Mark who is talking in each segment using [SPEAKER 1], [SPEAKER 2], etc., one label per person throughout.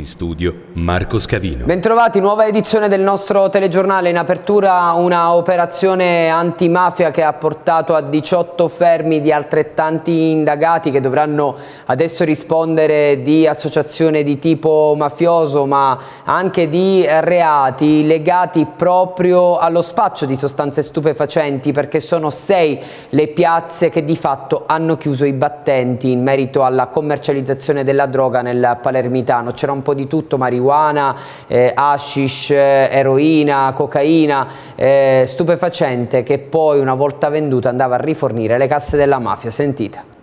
[SPEAKER 1] In studio Marco Scavino.
[SPEAKER 2] Bentrovati, nuova edizione del nostro telegiornale. In apertura una operazione antimafia che ha portato a 18 fermi di altrettanti indagati che dovranno adesso rispondere di associazione di tipo mafioso ma anche di reati legati proprio allo spaccio di sostanze stupefacenti perché sono sei le piazze che di fatto hanno chiuso i battenti in merito alla commercializzazione della droga nel palermitano. C'era un po' po' di tutto, marijuana, eh, hashish, eh, eroina, cocaina, eh, stupefacente che poi una volta venduta andava a rifornire le casse della mafia, sentite.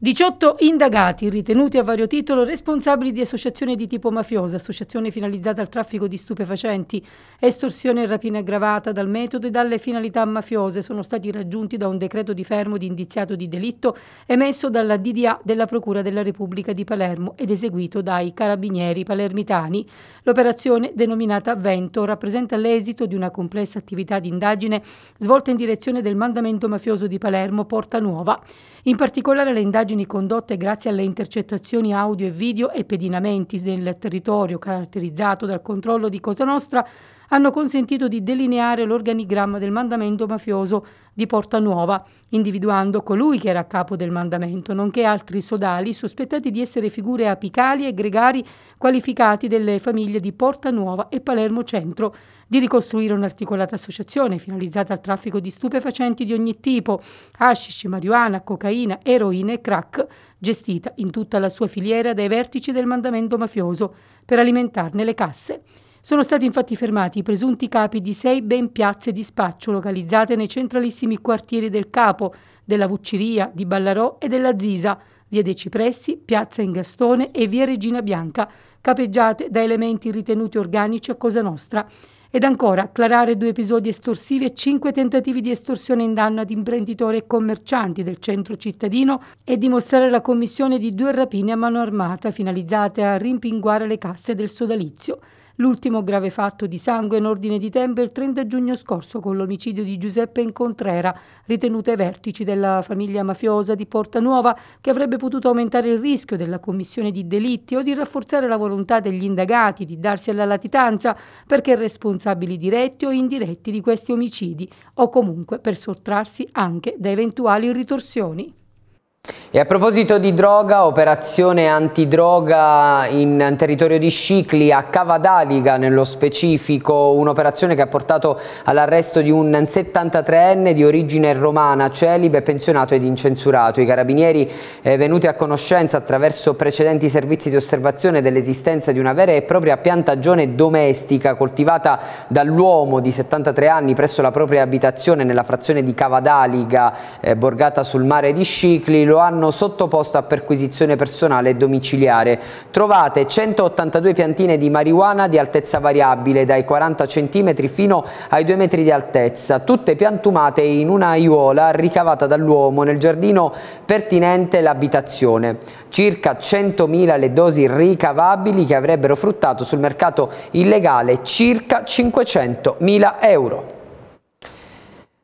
[SPEAKER 3] 18 indagati ritenuti a vario titolo responsabili di associazioni di tipo mafioso, associazione finalizzata al traffico di stupefacenti, estorsione e rapina aggravata dal metodo e dalle finalità mafiose sono stati raggiunti da un decreto di fermo di indiziato di delitto emesso dalla DDA della Procura della Repubblica di Palermo ed eseguito dai carabinieri palermitani. L'operazione, denominata Vento, rappresenta l'esito di una complessa attività di indagine svolta in direzione del mandamento mafioso di Palermo Porta Nuova. In particolare le indagini condotte grazie alle intercettazioni audio e video e pedinamenti del territorio caratterizzato dal controllo di Cosa Nostra hanno consentito di delineare l'organigramma del mandamento mafioso di Porta Nuova, individuando colui che era a capo del mandamento, nonché altri sodali sospettati di essere figure apicali e gregari qualificati delle famiglie di Porta Nuova e Palermo Centro, di ricostruire un'articolata associazione finalizzata al traffico di stupefacenti di ogni tipo, hashish, marijuana, cocaina, eroina e crack, gestita in tutta la sua filiera dai vertici del mandamento mafioso, per alimentarne le casse. Sono stati infatti fermati i presunti capi di sei ben piazze di spaccio localizzate nei centralissimi quartieri del Capo, della Vucciria, di Ballarò e della Zisa, via dei Cipressi, piazza Ingastone e via Regina Bianca, capeggiate da elementi ritenuti organici a Cosa Nostra. Ed ancora, acclarare due episodi estorsivi e cinque tentativi di estorsione in danno ad imprenditori e commercianti del centro cittadino e dimostrare la commissione di due rapine a mano armata finalizzate a rimpinguare le casse del sodalizio. L'ultimo grave fatto di sangue in ordine di tempo è il 30 giugno scorso con l'omicidio di Giuseppe Incontrera, ritenuto ai vertici della famiglia mafiosa di Porta Nuova, che avrebbe potuto aumentare il rischio della commissione di delitti o di rafforzare la volontà degli indagati di darsi alla latitanza perché responsabili diretti o indiretti di questi omicidi o comunque per sottrarsi anche da eventuali ritorsioni.
[SPEAKER 2] E a proposito di droga, operazione antidroga in territorio di Scicli, a Cavadaliga nello specifico, un'operazione che ha portato all'arresto di un 73enne di origine romana, celibe, pensionato ed incensurato. I carabinieri eh, venuti a conoscenza attraverso precedenti servizi di osservazione dell'esistenza di una vera e propria piantagione domestica coltivata dall'uomo di 73 anni presso la propria abitazione nella frazione di Cavadaliga, eh, borgata sul mare di Scicli, lo hanno sottoposto a perquisizione personale e domiciliare. Trovate 182 piantine di marijuana di altezza variabile dai 40 cm fino ai 2 metri di altezza, tutte piantumate in una aiuola ricavata dall'uomo nel giardino pertinente l'abitazione. Circa 100.000 le dosi ricavabili che avrebbero fruttato sul mercato illegale circa 500.000 euro.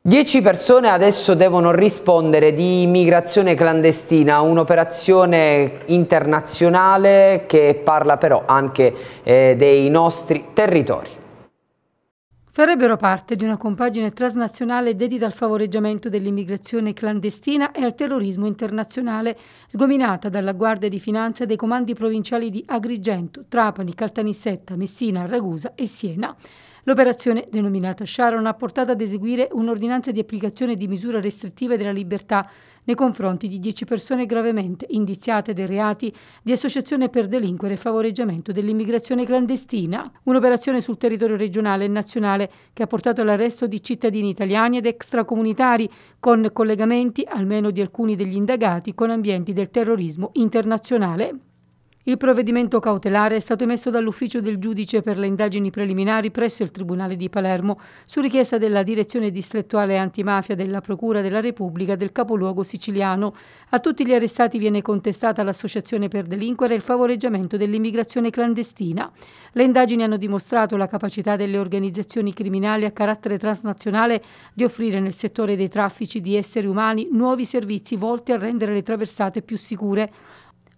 [SPEAKER 2] Dieci persone adesso devono rispondere di immigrazione clandestina, un'operazione internazionale che parla però anche eh, dei nostri territori.
[SPEAKER 3] Farebbero parte di una compagine transnazionale dedita al favoreggiamento dell'immigrazione clandestina e al terrorismo internazionale, sgominata dalla Guardia di Finanza dei comandi provinciali di Agrigento, Trapani, Caltanissetta, Messina, Ragusa e Siena. L'operazione, denominata Sharon, ha portato ad eseguire un'ordinanza di applicazione di misure restrittive della libertà nei confronti di 10 persone gravemente indiziate dei reati di associazione per delinquere e favoreggiamento dell'immigrazione clandestina, un'operazione sul territorio regionale e nazionale che ha portato all'arresto di cittadini italiani ed extracomunitari con collegamenti, almeno di alcuni degli indagati, con ambienti del terrorismo internazionale. Il provvedimento cautelare è stato emesso dall'ufficio del giudice per le indagini preliminari presso il Tribunale di Palermo su richiesta della direzione distrettuale antimafia della Procura della Repubblica del capoluogo siciliano. A tutti gli arrestati viene contestata l'associazione per delinquere e il favoreggiamento dell'immigrazione clandestina. Le indagini hanno dimostrato la capacità delle organizzazioni criminali a carattere transnazionale di offrire nel settore dei traffici di esseri umani nuovi servizi volti a rendere le traversate più sicure.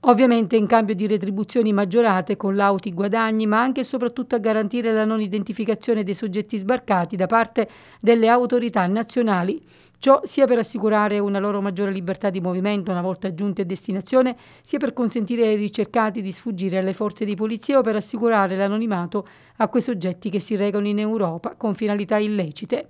[SPEAKER 3] Ovviamente in cambio di retribuzioni maggiorate con lauti guadagni, ma anche e soprattutto a garantire la non identificazione dei soggetti sbarcati da parte delle autorità nazionali. Ciò sia per assicurare una loro maggiore libertà di movimento una volta giunti a destinazione, sia per consentire ai ricercati di sfuggire alle forze di polizia o per assicurare l'anonimato a quei soggetti che si recano in Europa con finalità illecite.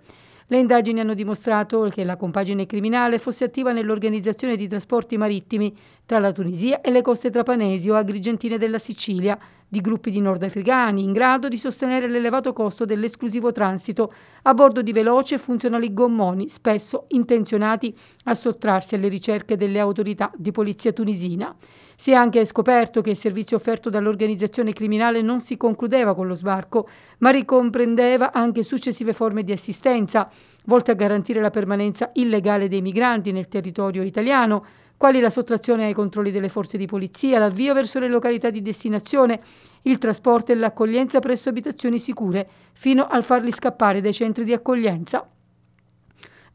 [SPEAKER 3] Le indagini hanno dimostrato che la compagine criminale fosse attiva nell'organizzazione di trasporti marittimi tra la Tunisia e le coste trapanesi o agrigentine della Sicilia, di gruppi di nordafricani in grado di sostenere l'elevato costo dell'esclusivo transito a bordo di veloci e funzionali gommoni, spesso intenzionati a sottrarsi alle ricerche delle autorità di polizia tunisina. Si è anche scoperto che il servizio offerto dall'organizzazione criminale non si concludeva con lo sbarco, ma ricomprendeva anche successive forme di assistenza, volte a garantire la permanenza illegale dei migranti nel territorio italiano, quali la sottrazione ai controlli delle forze di polizia, l'avvio verso le località di destinazione, il trasporto e l'accoglienza presso abitazioni sicure, fino al farli scappare dai centri di accoglienza.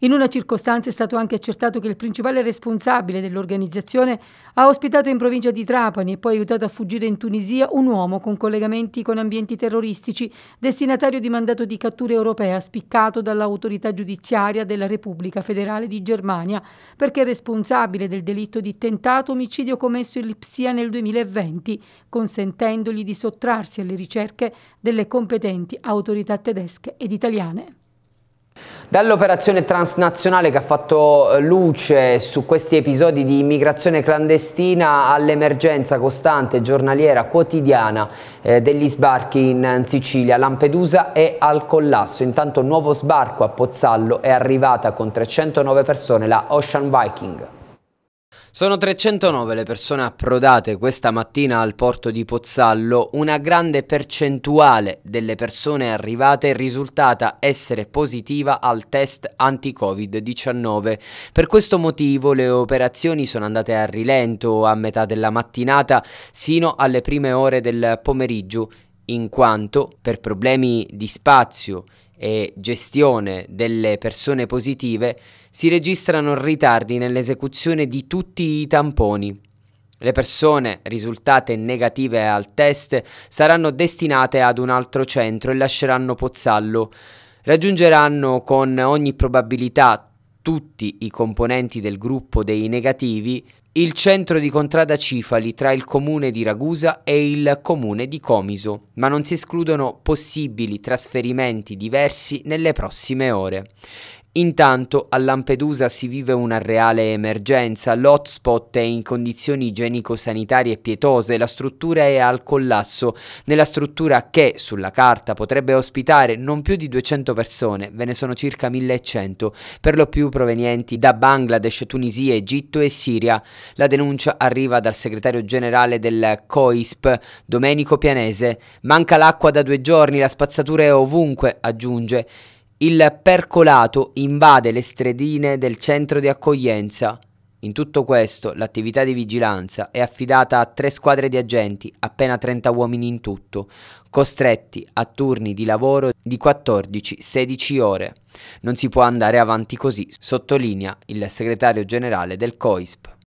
[SPEAKER 3] In una circostanza è stato anche accertato che il principale responsabile dell'organizzazione ha ospitato in provincia di Trapani e poi aiutato a fuggire in Tunisia un uomo con collegamenti con ambienti terroristici, destinatario di mandato di cattura europea spiccato dall'autorità giudiziaria della Repubblica Federale di Germania perché responsabile del delitto di tentato omicidio commesso in Lipsia nel 2020, consentendogli di sottrarsi alle ricerche delle competenti autorità tedesche ed italiane.
[SPEAKER 2] Dall'operazione transnazionale che ha fatto eh, luce su questi episodi di immigrazione clandestina all'emergenza costante, giornaliera, quotidiana eh, degli sbarchi in Sicilia, Lampedusa è al collasso. Intanto nuovo sbarco a Pozzallo è arrivata con 309 persone la Ocean Viking. Sono 309 le persone approdate questa mattina al porto di Pozzallo, una grande percentuale delle persone arrivate è risultata essere positiva al test anti-Covid-19. Per questo motivo le operazioni sono andate a rilento a metà della mattinata sino alle prime ore del pomeriggio, in quanto per problemi di spazio e gestione delle persone positive, si registrano ritardi nell'esecuzione di tutti i tamponi. Le persone risultate negative al test saranno destinate ad un altro centro e lasceranno Pozzallo. Raggiungeranno con ogni probabilità tutti i componenti del gruppo dei negativi il centro di Contrada Cifali tra il comune di Ragusa e il comune di Comiso, ma non si escludono possibili trasferimenti diversi nelle prossime ore. Intanto a Lampedusa si vive una reale emergenza, l'hotspot è in condizioni igienico-sanitarie pietose, la struttura è al collasso, nella struttura che sulla carta potrebbe ospitare non più di 200 persone, ve ne sono circa 1100, per lo più provenienti da Bangladesh, Tunisia, Egitto e Siria. La denuncia arriva dal segretario generale del COISP, Domenico Pianese. Manca l'acqua da due giorni, la spazzatura è ovunque, aggiunge. Il percolato invade le stradine del centro di accoglienza. In tutto questo l'attività di vigilanza è affidata a tre squadre di agenti, appena 30 uomini in tutto, costretti a turni di lavoro di 14-16 ore. Non si può andare avanti così, sottolinea il segretario generale del COISP.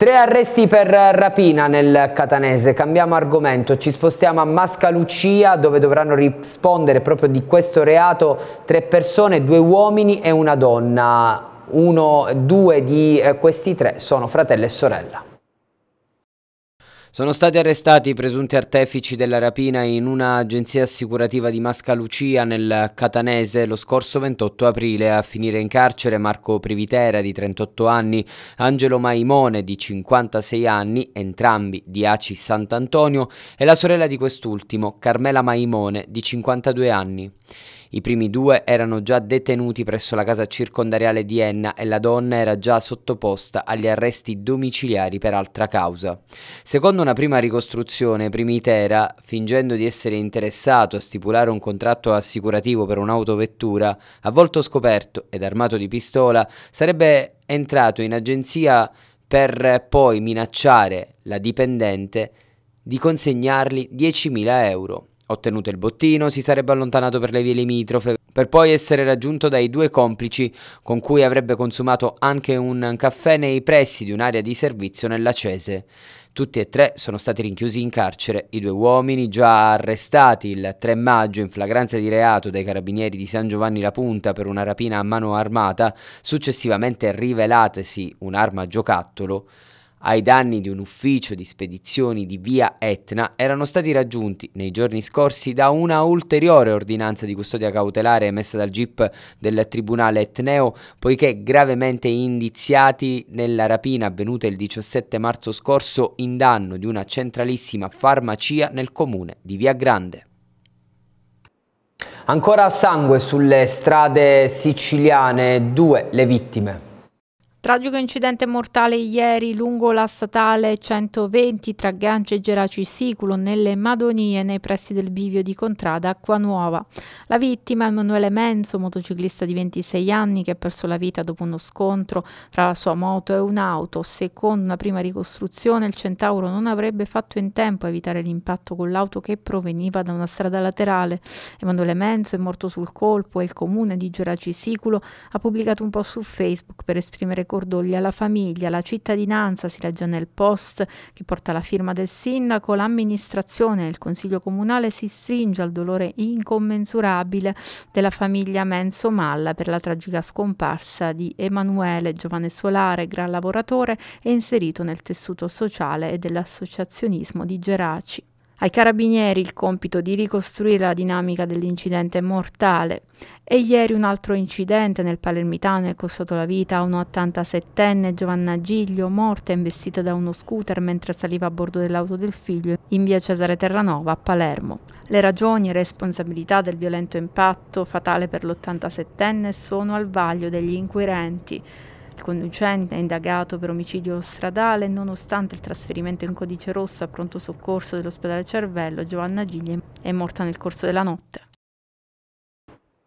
[SPEAKER 2] Tre arresti per rapina nel Catanese, cambiamo argomento, ci spostiamo a Mascalucia dove dovranno rispondere proprio di questo reato tre persone, due uomini e una donna. Uno, due di eh, questi tre sono fratello e sorella. Sono stati arrestati i presunti artefici della rapina in una agenzia assicurativa di Mascalucia nel Catanese lo scorso 28 aprile a finire in carcere Marco Privitera di 38 anni, Angelo Maimone di 56 anni, entrambi di Aci Sant'Antonio e la sorella di quest'ultimo, Carmela Maimone di 52 anni. I primi due erano già detenuti presso la casa circondariale di Enna e la donna era già sottoposta agli arresti domiciliari per altra causa. Secondo una prima ricostruzione, Primitera, fingendo di essere interessato a stipulare un contratto assicurativo per un'autovettura, a volto scoperto ed armato di pistola, sarebbe entrato in agenzia per poi minacciare la dipendente di consegnargli 10.000 euro. Ottenuto il bottino, si sarebbe allontanato per le vie limitrofe, per poi essere raggiunto dai due complici con cui avrebbe consumato anche un caffè nei pressi di un'area di servizio nella Cese. Tutti e tre sono stati rinchiusi in carcere, i due uomini già arrestati il 3 maggio in flagranza di reato dai carabinieri di San Giovanni La Punta per una rapina a mano armata, successivamente rivelatesi un'arma giocattolo, ai danni di un ufficio di spedizioni di via Etna erano stati raggiunti nei giorni scorsi da una ulteriore ordinanza di custodia cautelare emessa dal GIP del Tribunale Etneo, poiché gravemente indiziati nella rapina avvenuta il 17 marzo scorso in danno di una centralissima farmacia nel comune di Via Grande. Ancora sangue sulle strade siciliane, due le vittime.
[SPEAKER 1] Tragico incidente mortale ieri lungo la statale 120 tra Gancia e Geraci Siculo nelle Madonie nei pressi del bivio di Contrada Acquanuova. La vittima è Emanuele Menzo, motociclista di 26 anni che ha perso la vita dopo uno scontro tra la sua moto e un'auto. Secondo una prima ricostruzione il Centauro non avrebbe fatto in tempo a evitare l'impatto con l'auto che proveniva da una strada laterale. Emanuele Menzo è morto sul colpo e il comune di Geraci Siculo ha pubblicato un post su Facebook per esprimere così cordoglio alla famiglia, la cittadinanza, si legge nel post che porta la firma del sindaco, l'amministrazione e il consiglio comunale si stringe al dolore incommensurabile della famiglia Menso Malla per la tragica scomparsa di Emanuele, giovane solare, gran lavoratore e inserito nel tessuto sociale e dell'associazionismo di Geraci. Ai carabinieri il compito di ricostruire la dinamica dell'incidente mortale e ieri un altro incidente nel Palermitano è costato la vita a un 87enne Giovanna Giglio, morta e investita da uno scooter mentre saliva a bordo dell'auto del figlio in via Cesare Terranova a Palermo. Le ragioni e responsabilità del violento impatto fatale per l'87enne sono al vaglio degli inquirenti. Il conducente è indagato per omicidio stradale nonostante il trasferimento in codice rosso a pronto soccorso dell'ospedale Cervello, Giovanna Gigli è morta nel corso della notte.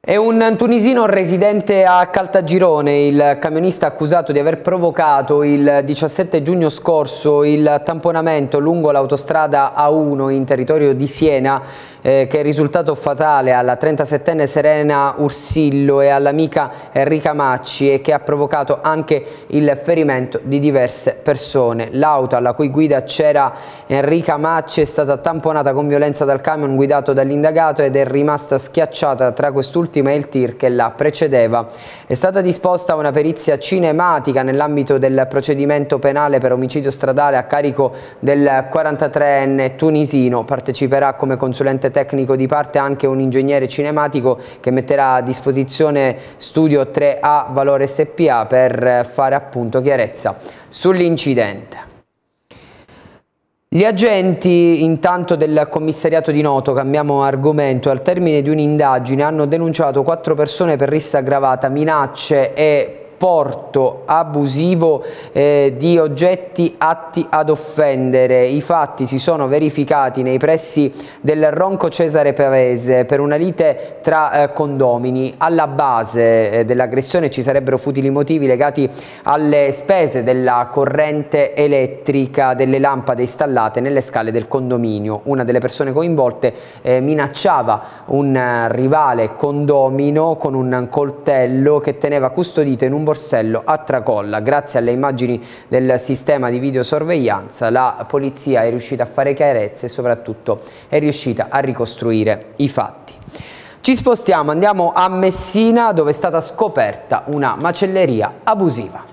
[SPEAKER 2] È un tunisino residente a Caltagirone, il camionista accusato di aver provocato il 17 giugno scorso il tamponamento lungo l'autostrada A1 in territorio di Siena eh, che è risultato fatale alla 37enne Serena Ursillo e all'amica Enrica Macci e che ha provocato anche il ferimento di diverse persone. L'auto alla cui guida c'era Enrica Macci è stata tamponata con violenza dal camion guidato dall'indagato ed è rimasta schiacciata tra quest'ultimo ultima e il TIR che la precedeva. È stata disposta una perizia cinematica nell'ambito del procedimento penale per omicidio stradale a carico del 43enne tunisino. Parteciperà come consulente tecnico di parte anche un ingegnere cinematico che metterà a disposizione studio 3A Valore SPA per fare appunto chiarezza sull'incidente. Gli agenti intanto del commissariato di Noto, cambiamo argomento, al termine di un'indagine hanno denunciato quattro persone per rissa aggravata, minacce e porto abusivo eh, di oggetti atti ad offendere. I fatti si sono verificati nei pressi del Ronco Cesare Pavese per una lite tra eh, condomini. Alla base eh, dell'aggressione ci sarebbero futili motivi legati alle spese della corrente elettrica delle lampade installate nelle scale del condominio. Una delle persone coinvolte eh, minacciava un eh, rivale condomino con un coltello che teneva custodito in un Borsello a Tracolla. Grazie alle immagini del sistema di videosorveglianza la polizia è riuscita a fare chiarezza e soprattutto è riuscita a ricostruire i fatti. Ci spostiamo, andiamo a Messina dove è stata scoperta una macelleria abusiva.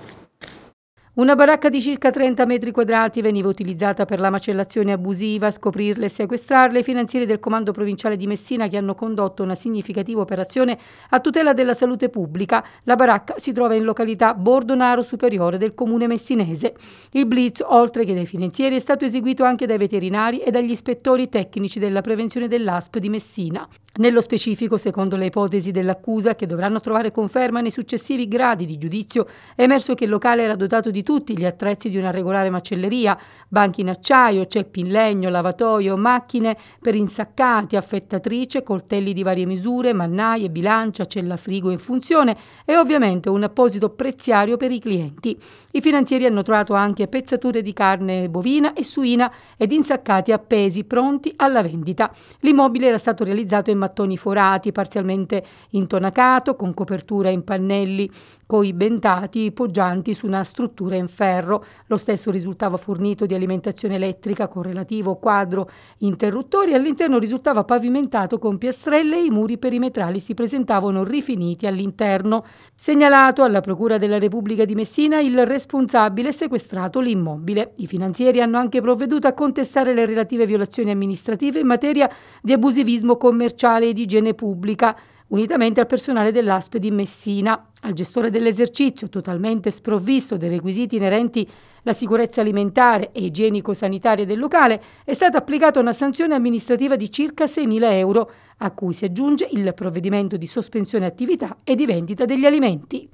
[SPEAKER 3] Una baracca di circa 30 metri quadrati veniva utilizzata per la macellazione abusiva, scoprirle e sequestrarle i finanzieri del Comando Provinciale di Messina che hanno condotto una significativa operazione a tutela della salute pubblica. La baracca si trova in località Bordonaro Superiore del comune messinese. Il blitz, oltre che dai finanzieri, è stato eseguito anche dai veterinari e dagli ispettori tecnici della prevenzione dell'ASP di Messina. Nello specifico, secondo le ipotesi dell'accusa, che dovranno trovare conferma nei successivi gradi di giudizio, è emerso che il locale era dotato di tutti gli attrezzi di una regolare macelleria, banchi in acciaio, ceppi in legno, lavatoio, macchine per insaccati, affettatrice, coltelli di varie misure, mannaie, bilancia, cella frigo in funzione e ovviamente un apposito preziario per i clienti. I finanzieri hanno trovato anche pezzature di carne bovina e suina ed insaccati appesi pronti alla vendita. L'immobile era stato realizzato in materiale mattoni forati parzialmente intonacato con copertura in pannelli coi bentati poggianti su una struttura in ferro. Lo stesso risultava fornito di alimentazione elettrica con relativo quadro interruttori e all'interno risultava pavimentato con piastrelle e i muri perimetrali si presentavano rifiniti all'interno. Segnalato alla Procura della Repubblica di Messina il responsabile sequestrato l'immobile. I finanzieri hanno anche provveduto a contestare le relative violazioni amministrative in materia di abusivismo commerciale e di igiene pubblica unitamente al personale dell'ASP di Messina, al gestore dell'esercizio, totalmente sprovvisto dei requisiti inerenti alla sicurezza alimentare e igienico-sanitaria del locale, è stata applicata una sanzione amministrativa di circa 6.000 euro, a cui si aggiunge il provvedimento di sospensione attività e di vendita degli alimenti.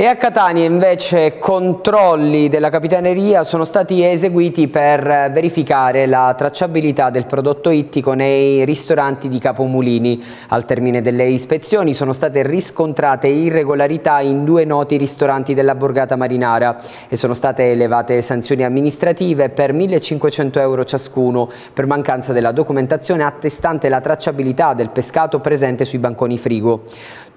[SPEAKER 2] E a Catania invece controlli della Capitaneria sono stati eseguiti per verificare la tracciabilità del prodotto ittico nei ristoranti di Capomulini. Al termine delle ispezioni sono state riscontrate irregolarità in due noti ristoranti della borgata marinara e sono state elevate sanzioni amministrative per 1.500 euro ciascuno per mancanza della documentazione attestante la tracciabilità del pescato presente sui banconi frigo.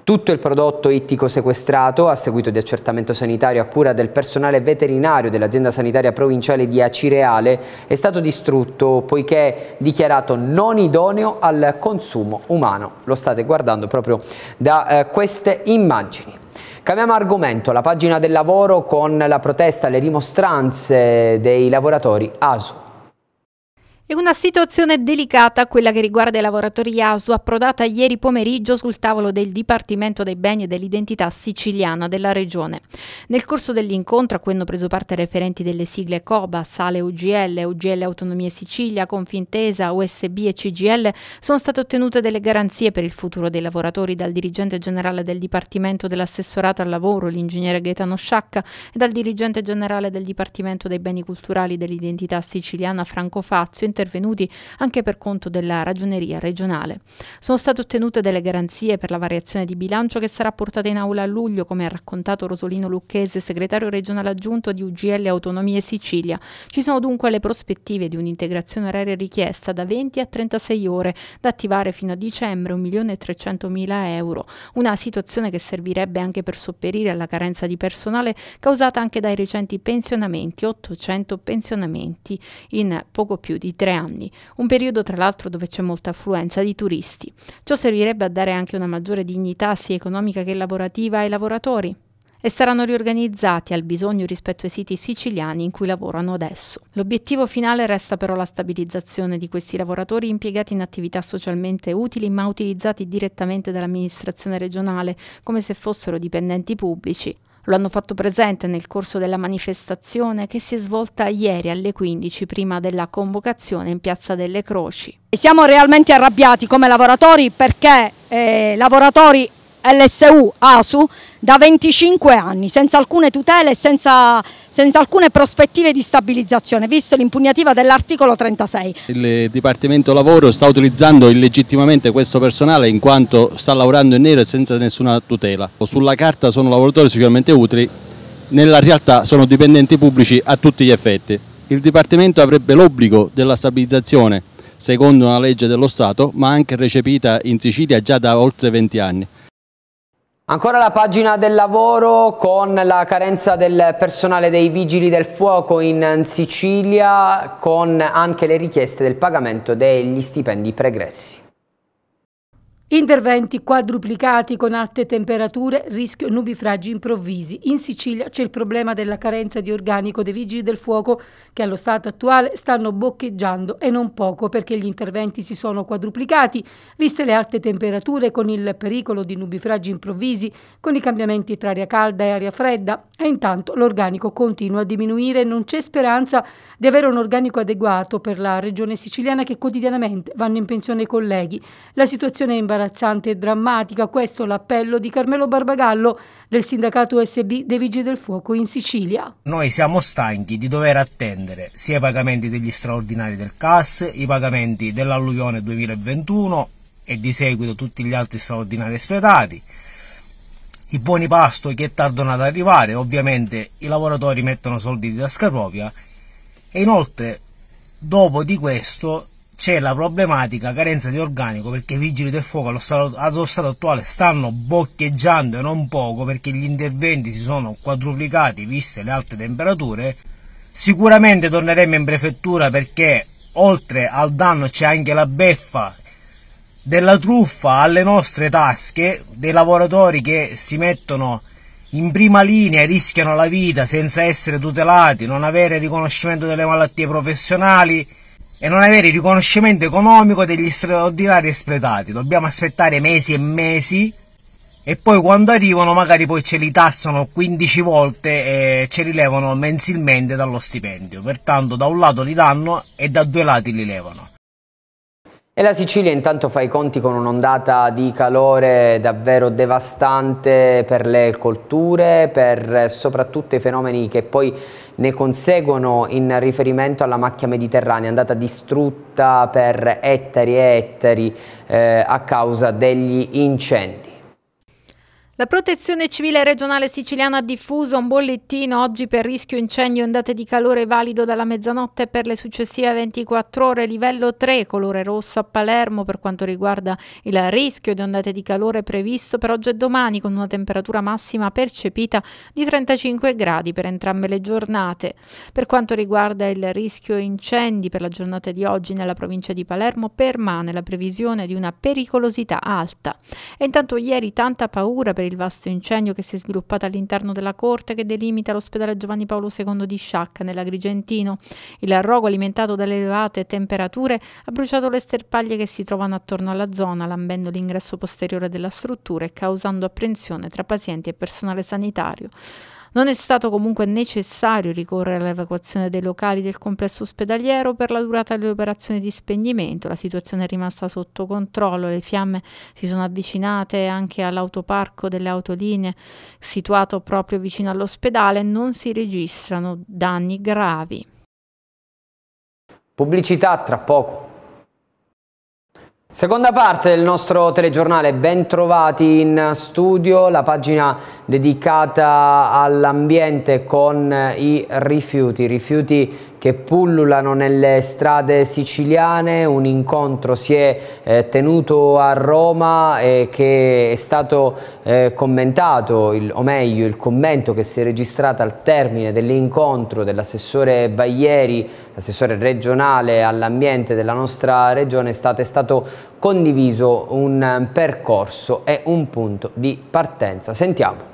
[SPEAKER 2] Tutto il prodotto ittico sequestrato a seguito di accertamento sanitario a cura del personale veterinario dell'azienda sanitaria provinciale di Acireale è stato distrutto poiché dichiarato non idoneo al consumo umano. Lo state guardando proprio da eh, queste immagini. Cambiamo argomento, la pagina del lavoro con la protesta, le rimostranze dei lavoratori ASU.
[SPEAKER 1] È una situazione delicata quella che riguarda i lavoratori ASU approdata ieri pomeriggio sul tavolo del Dipartimento dei Beni e dell'Identità siciliana della Regione. Nel corso dell'incontro a cui hanno preso parte referenti delle sigle COBA, Sale UGL, UGL Autonomie Sicilia, Confintesa, USB e CGL, sono state ottenute delle garanzie per il futuro dei lavoratori dal dirigente generale del Dipartimento dell'Assessorato al Lavoro, l'ingegnere Gaetano Sciacca, e dal dirigente generale del Dipartimento dei Beni Culturali dell'Identità siciliana Franco Fazio, intervenuti anche per conto della ragioneria regionale. Sono state ottenute delle garanzie per la variazione di bilancio che sarà portata in aula a luglio, come ha raccontato Rosolino Lucchese, segretario regionale aggiunto di UGL Autonomie Sicilia. Ci sono dunque le prospettive di un'integrazione oraria richiesta da 20 a 36 ore, da attivare fino a dicembre 1.300.000 euro, una situazione che servirebbe anche per sopperire alla carenza di personale causata anche dai recenti pensionamenti, 800 pensionamenti in poco più di tre 23 anni, un periodo tra l'altro dove c'è molta affluenza di turisti. Ciò servirebbe a dare anche una maggiore dignità sia economica che lavorativa ai lavoratori e saranno riorganizzati al bisogno rispetto ai siti siciliani in cui lavorano adesso. L'obiettivo finale resta però la stabilizzazione di questi lavoratori impiegati in attività socialmente utili ma utilizzati direttamente dall'amministrazione regionale come se fossero dipendenti pubblici lo hanno fatto presente nel corso della manifestazione che si è svolta ieri alle 15 prima della convocazione in Piazza delle Croci. Siamo realmente arrabbiati come lavoratori perché eh, lavoratori LSU ASU da 25 anni, senza alcune tutele e senza, senza alcune prospettive di stabilizzazione, visto l'impugnativa dell'articolo 36.
[SPEAKER 2] Il eh, Dipartimento Lavoro sta utilizzando illegittimamente questo personale in quanto sta lavorando in nero e senza nessuna tutela. Sulla carta sono lavoratori sicuramente utili, nella realtà sono dipendenti pubblici a tutti gli effetti. Il Dipartimento avrebbe l'obbligo della stabilizzazione secondo una legge dello Stato, ma anche recepita in Sicilia già da oltre 20 anni. Ancora la pagina del lavoro con la carenza del personale dei vigili del fuoco in Sicilia con anche le richieste del pagamento degli stipendi pregressi.
[SPEAKER 3] Interventi quadruplicati con alte temperature, rischio nubifragi improvvisi. In Sicilia c'è il problema della carenza di organico dei vigili del fuoco che allo stato attuale stanno boccheggiando e non poco perché gli interventi si sono quadruplicati, viste le alte temperature con il pericolo di nubifragi improvvisi, con i cambiamenti tra aria calda e aria fredda e intanto l'organico continua a diminuire e non c'è speranza di avere un organico adeguato per la regione siciliana che quotidianamente vanno in pensione i colleghi. La situazione è imbarazzante imbarazzante e drammatica. Questo l'appello di Carmelo Barbagallo del sindacato USB dei Vigili del Fuoco in Sicilia.
[SPEAKER 4] Noi siamo stanchi di dover attendere sia i pagamenti degli straordinari del CAS, i pagamenti dell'alluvione 2021 e di seguito tutti gli altri straordinari espletati i buoni pasto che tardano ad arrivare, ovviamente i lavoratori mettono soldi di tasca propria e inoltre dopo di questo c'è la problematica carenza di organico perché i vigili del fuoco allo stato, allo stato, attuale stanno boccheggiando e non poco perché gli interventi si sono quadruplicati viste le alte temperature. Sicuramente torneremo in prefettura perché oltre al danno c'è anche la beffa della truffa alle nostre tasche, dei lavoratori che si mettono in prima linea e rischiano la vita senza essere tutelati, non avere riconoscimento delle malattie professionali, e non avere il riconoscimento economico degli straordinari espletati. Dobbiamo aspettare mesi e mesi e poi quando arrivano magari poi ce li tassano 15 volte e ce li levano mensilmente dallo stipendio. Pertanto da un lato li danno e da due lati li levano. E la Sicilia
[SPEAKER 2] intanto fa i conti con un'ondata di calore davvero devastante per le colture, per eh, soprattutto i fenomeni che poi ne conseguono in riferimento alla macchia mediterranea, andata distrutta per ettari e ettari eh, a causa degli incendi.
[SPEAKER 1] La protezione civile regionale siciliana ha diffuso un bollettino oggi per rischio incendio in date di calore valido dalla mezzanotte per le successive 24 ore livello 3 colore rosso a Palermo per quanto riguarda il rischio di ondate di calore previsto per oggi e domani con una temperatura massima percepita di 35 gradi per entrambe le giornate. Per quanto riguarda il rischio incendi per la giornata di oggi nella provincia di Palermo permane la previsione di una pericolosità alta. E intanto ieri tanta paura per il il vasto incendio che si è sviluppato all'interno della corte che delimita l'ospedale Giovanni Paolo II di Sciacca, nell'Agrigentino. Il rogo alimentato dalle elevate temperature ha bruciato le sterpaglie che si trovano attorno alla zona, lambendo l'ingresso posteriore della struttura e causando apprensione tra pazienti e personale sanitario. Non è stato comunque necessario ricorrere all'evacuazione dei locali del complesso ospedaliero per la durata delle operazioni di spegnimento, la situazione è rimasta sotto controllo, le fiamme si sono avvicinate anche all'autoparco delle autolinee situato proprio vicino all'ospedale, non si registrano danni gravi.
[SPEAKER 2] Pubblicità tra poco. Seconda parte del nostro telegiornale, ben trovati in studio, la pagina dedicata all'ambiente con i rifiuti, rifiuti che pullulano nelle strade siciliane, un incontro si è eh, tenuto a Roma e che è stato eh, commentato, il, o meglio il commento che si è registrato al termine dell'incontro dell'assessore Baglieri, l'assessore regionale all'ambiente della nostra regione, è stato, è stato condiviso un eh, percorso e un punto di partenza. Sentiamo.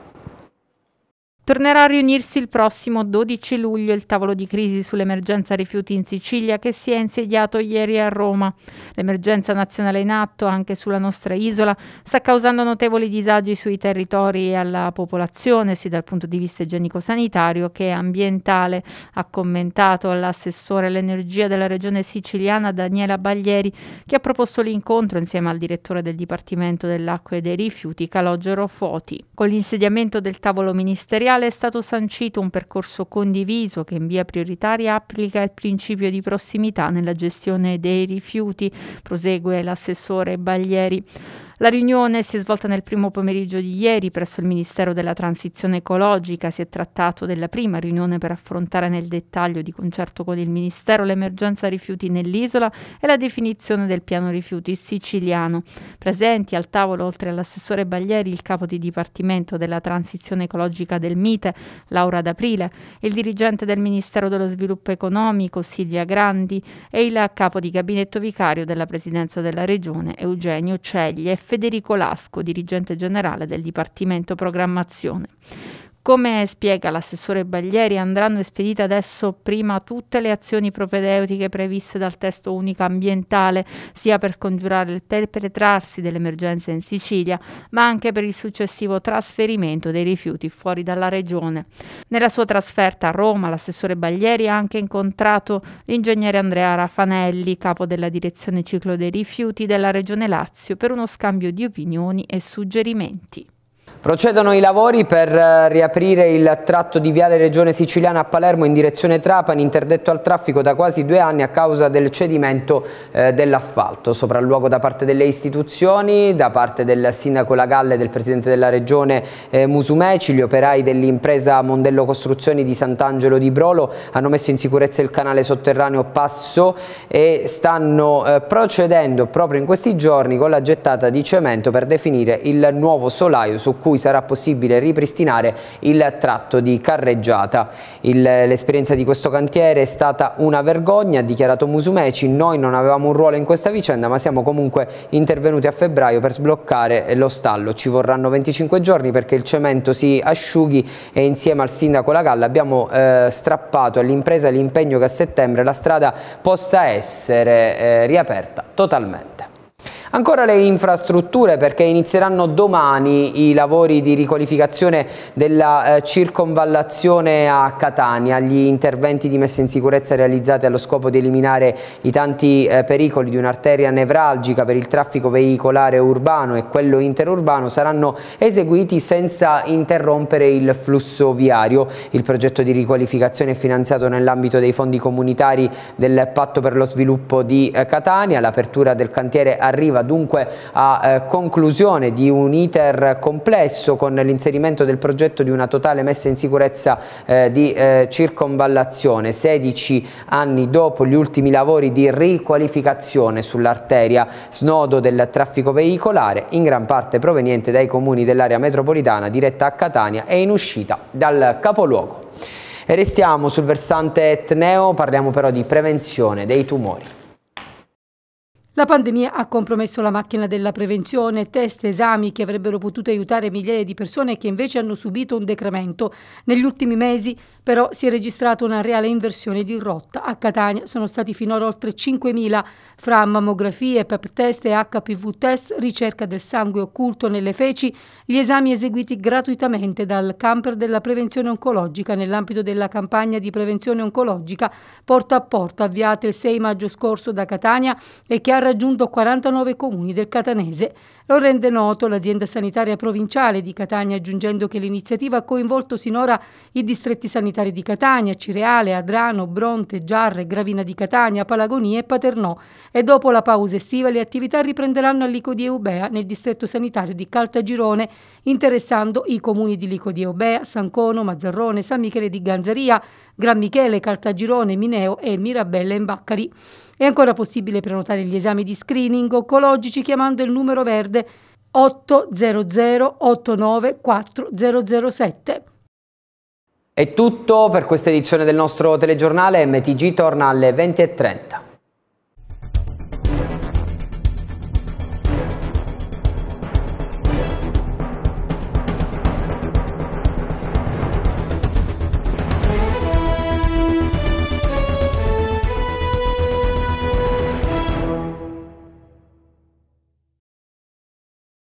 [SPEAKER 1] Tornerà a riunirsi il prossimo 12 luglio il tavolo di crisi sull'emergenza rifiuti in Sicilia che si è insediato ieri a Roma. L'emergenza nazionale in atto anche sulla nostra isola sta causando notevoli disagi sui territori e alla popolazione, sia dal punto di vista igienico-sanitario che ambientale, ha commentato l'assessore all'energia della regione siciliana Daniela Baglieri che ha proposto l'incontro insieme al direttore del Dipartimento dell'Acqua e dei Rifiuti Calogero Foti. Con l'insediamento del tavolo ministeriale quale è stato sancito un percorso condiviso che in via prioritaria applica il principio di prossimità nella gestione dei rifiuti, prosegue l'assessore Baglieri. La riunione si è svolta nel primo pomeriggio di ieri presso il Ministero della Transizione Ecologica. Si è trattato della prima riunione per affrontare nel dettaglio, di concerto con il Ministero, l'emergenza rifiuti nell'isola e la definizione del piano rifiuti siciliano. Presenti al tavolo, oltre all'assessore Baglieri, il capo di Dipartimento della Transizione Ecologica del MITE, Laura D'Aprile, il dirigente del Ministero dello Sviluppo Economico, Silvia Grandi, e il capo di gabinetto vicario della Presidenza della Regione, Eugenio Ceglie. Federico Lasco, dirigente generale del Dipartimento Programmazione. Come spiega l'assessore Baglieri, andranno espedite adesso prima tutte le azioni propedeutiche previste dal testo unico ambientale, sia per scongiurare il perpetrarsi dell'emergenza in Sicilia, ma anche per il successivo trasferimento dei rifiuti fuori dalla regione. Nella sua trasferta a Roma, l'assessore Baglieri ha anche incontrato l'ingegnere Andrea Raffanelli, capo della direzione ciclo dei rifiuti della Regione Lazio, per uno scambio di opinioni e suggerimenti.
[SPEAKER 2] Procedono i lavori per eh, riaprire il tratto di Viale Regione Siciliana a Palermo in direzione Trapani, interdetto al traffico da quasi due anni a causa del cedimento eh, dell'asfalto. Sopralluogo da parte delle istituzioni, da parte del sindaco Lagalle e del presidente della regione eh, Musumeci, gli operai dell'impresa Mondello Costruzioni di Sant'Angelo di Brolo hanno messo in sicurezza il canale sotterraneo Passo e stanno eh, procedendo proprio in questi giorni con la gettata di cemento per definire il nuovo solaio su cui sarà possibile ripristinare il tratto di carreggiata. L'esperienza di questo cantiere è stata una vergogna, ha dichiarato Musumeci, noi non avevamo un ruolo in questa vicenda ma siamo comunque intervenuti a febbraio per sbloccare lo stallo, ci vorranno 25 giorni perché il cemento si asciughi e insieme al sindaco La Galla abbiamo eh, strappato all'impresa l'impegno che a settembre la strada possa essere eh, riaperta totalmente. Ancora le infrastrutture perché inizieranno domani i lavori di riqualificazione della eh, circonvallazione a Catania, gli interventi di messa in sicurezza realizzati allo scopo di eliminare i tanti eh, pericoli di un'arteria nevralgica per il traffico veicolare urbano e quello interurbano saranno eseguiti senza interrompere il flusso viario. Il progetto di riqualificazione è finanziato nell'ambito dei fondi comunitari del Patto per lo sviluppo di eh, Catania, l'apertura del cantiere arriva arriva dunque a eh, conclusione di un iter complesso con l'inserimento del progetto di una totale messa in sicurezza eh, di eh, circonvallazione 16 anni dopo gli ultimi lavori di riqualificazione sull'arteria snodo del traffico veicolare in gran parte proveniente dai comuni dell'area metropolitana diretta a Catania e in uscita dal capoluogo. E restiamo sul versante etneo, parliamo però di prevenzione dei tumori.
[SPEAKER 3] La pandemia ha compromesso la macchina della prevenzione, test, esami che avrebbero potuto aiutare migliaia di persone che invece hanno subito un decremento. Negli ultimi mesi però si è registrata una reale inversione di rotta. A Catania sono stati finora oltre 5.000 fra mammografie, PEP test e HPV test, ricerca del sangue occulto nelle feci, gli esami eseguiti gratuitamente dal camper della prevenzione oncologica nell'ambito della campagna di prevenzione oncologica porta a porta avviata il 6 maggio scorso da Catania e che ha raggiunto 49 comuni del Catanese. Lo rende noto l'azienda sanitaria provinciale di Catania, aggiungendo che l'iniziativa ha coinvolto sinora i distretti sanitari di Catania, Cireale, Adrano, Bronte, Giarre, Gravina di Catania, Palagonia e Paternò e dopo la pausa estiva le attività riprenderanno a Lico di Eubea nel distretto sanitario di Caltagirone, interessando i comuni di Lico di Eubea, Sancono, Mazzarrone, San Michele di Ganzaria, Gran Michele, Caltagirone, Mineo e Mirabella in Baccari. È ancora possibile prenotare gli esami di screening oncologici chiamando il numero verde 800 894007
[SPEAKER 2] È tutto per questa edizione del nostro telegiornale. MTG torna alle 20.30.